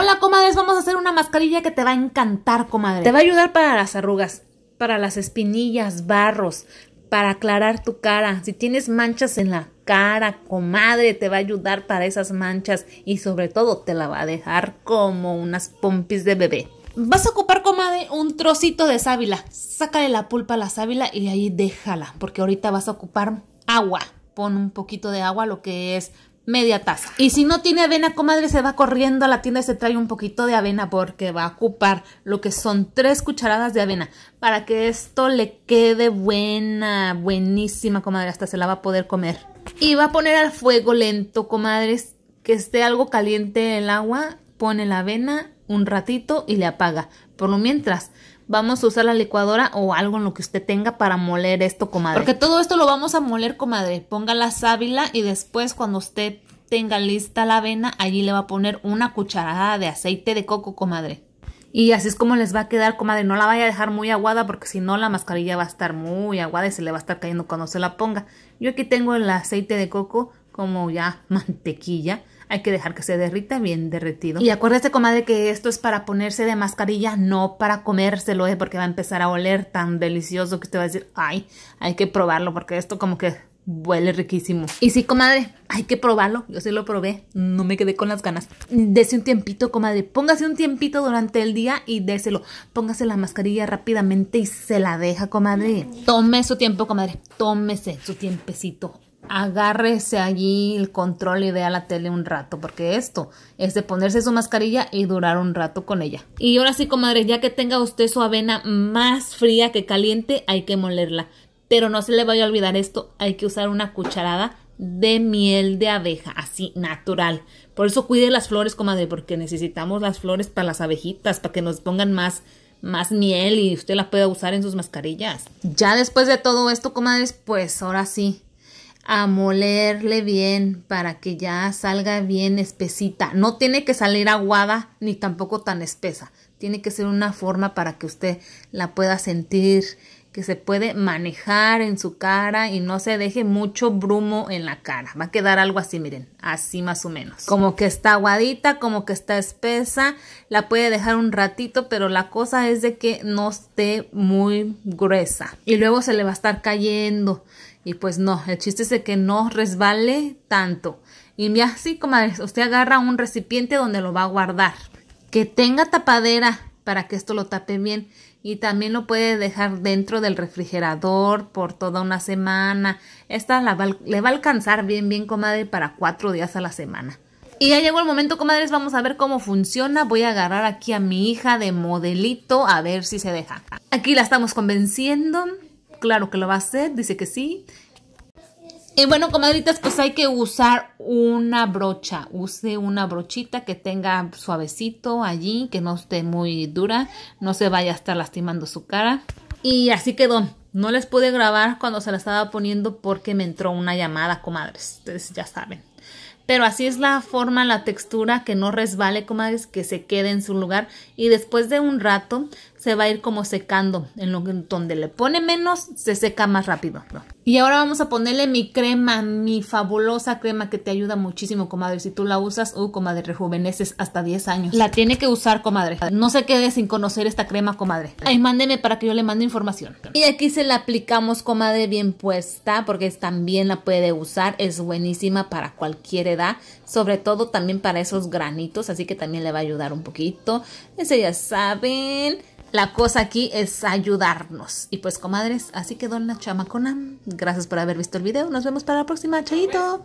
Hola, comadres, vamos a hacer una mascarilla que te va a encantar, comadre. Te va a ayudar para las arrugas, para las espinillas, barros, para aclarar tu cara. Si tienes manchas en la cara, comadre, te va a ayudar para esas manchas y sobre todo te la va a dejar como unas pompis de bebé. Vas a ocupar, comadre, un trocito de sábila. Sácale la pulpa a la sábila y ahí déjala, porque ahorita vas a ocupar agua. Pon un poquito de agua, lo que es media taza. Y si no tiene avena, comadre, se va corriendo a la tienda y se trae un poquito de avena porque va a ocupar lo que son tres cucharadas de avena para que esto le quede buena, buenísima, comadre. Hasta se la va a poder comer. Y va a poner al fuego lento, comadres, que esté algo caliente el agua pone la avena un ratito y le apaga. Por lo mientras, vamos a usar la licuadora o algo en lo que usted tenga para moler esto, comadre. Porque todo esto lo vamos a moler, comadre. Ponga la sábila y después cuando usted tenga lista la avena, allí le va a poner una cucharada de aceite de coco, comadre. Y así es como les va a quedar, comadre. No la vaya a dejar muy aguada porque si no la mascarilla va a estar muy aguada y se le va a estar cayendo cuando se la ponga. Yo aquí tengo el aceite de coco como ya mantequilla hay que dejar que se derrita bien derretido. Y acuérdese, comadre, que esto es para ponerse de mascarilla, no para comérselo, ¿eh? porque va a empezar a oler tan delicioso que usted va a decir, ay, hay que probarlo, porque esto como que huele riquísimo. Y sí, comadre, hay que probarlo. Yo sí lo probé, no me quedé con las ganas. Dese un tiempito, comadre. Póngase un tiempito durante el día y déselo. Póngase la mascarilla rápidamente y se la deja, comadre. Tome su tiempo, comadre. Tómese su tiempecito agárrese allí el control y vea la tele un rato, porque esto es de ponerse su mascarilla y durar un rato con ella. Y ahora sí, comadre, ya que tenga usted su avena más fría que caliente, hay que molerla. Pero no se le vaya a olvidar esto, hay que usar una cucharada de miel de abeja, así natural. Por eso cuide las flores, comadre, porque necesitamos las flores para las abejitas, para que nos pongan más más miel y usted la pueda usar en sus mascarillas. Ya después de todo esto, comadres, pues ahora sí, a molerle bien para que ya salga bien espesita. No tiene que salir aguada ni tampoco tan espesa. Tiene que ser una forma para que usted la pueda sentir que se puede manejar en su cara y no se deje mucho brumo en la cara. Va a quedar algo así, miren, así más o menos. Como que está aguadita, como que está espesa, la puede dejar un ratito, pero la cosa es de que no esté muy gruesa. Y luego se le va a estar cayendo. Y pues no, el chiste es de que no resbale tanto. Y ya así, como usted agarra un recipiente donde lo va a guardar. Que tenga tapadera para que esto lo tape bien y también lo puede dejar dentro del refrigerador por toda una semana. Esta le va a alcanzar bien, bien, comadre, para cuatro días a la semana. Y ya llegó el momento, comadres, vamos a ver cómo funciona. Voy a agarrar aquí a mi hija de modelito a ver si se deja. Aquí la estamos convenciendo. Claro que lo va a hacer, dice que sí. Y eh, bueno, comadritas, pues hay que usar una brocha. Use una brochita que tenga suavecito allí, que no esté muy dura, no se vaya a estar lastimando su cara. Y así quedó. No les pude grabar cuando se la estaba poniendo porque me entró una llamada, comadres. Ustedes ya saben. Pero así es la forma, la textura, que no resbale, comadres, que se quede en su lugar. Y después de un rato se va a ir como secando. En lo, donde le pone menos, se seca más rápido. Y ahora vamos a ponerle mi crema, mi fabulosa crema que te ayuda muchísimo, comadre. Si tú la usas, uh, comadre, rejuveneces hasta 10 años. La tiene que usar, comadre. No se quede sin conocer esta crema, comadre. Ahí mándeme para que yo le mande información. Y aquí se la aplicamos, comadre, bien puesta, porque también la puede usar. Es buenísima para cualquier edad, sobre todo también para esos granitos, así que también le va a ayudar un poquito. Ese ya saben. La cosa aquí es ayudarnos. Y pues, comadres, así quedó la chamacona. Gracias por haber visto el video. Nos vemos para la próxima. Chaito.